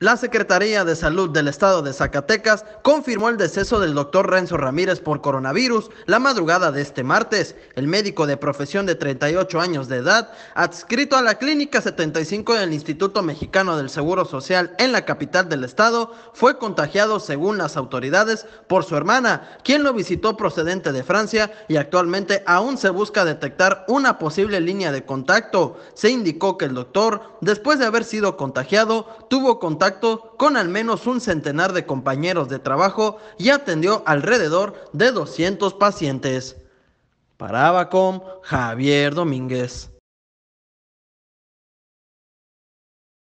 La Secretaría de Salud del Estado de Zacatecas confirmó el deceso del doctor Renzo Ramírez por coronavirus la madrugada de este martes. El médico de profesión de 38 años de edad, adscrito a la Clínica 75 del Instituto Mexicano del Seguro Social en la capital del estado, fue contagiado según las autoridades por su hermana, quien lo visitó procedente de Francia y actualmente aún se busca detectar una posible línea de contacto. Se indicó que el doctor, después de haber sido contagiado, tuvo contacto con al menos un centenar de compañeros de trabajo y atendió alrededor de 200 pacientes. Paraba con Javier Domínguez.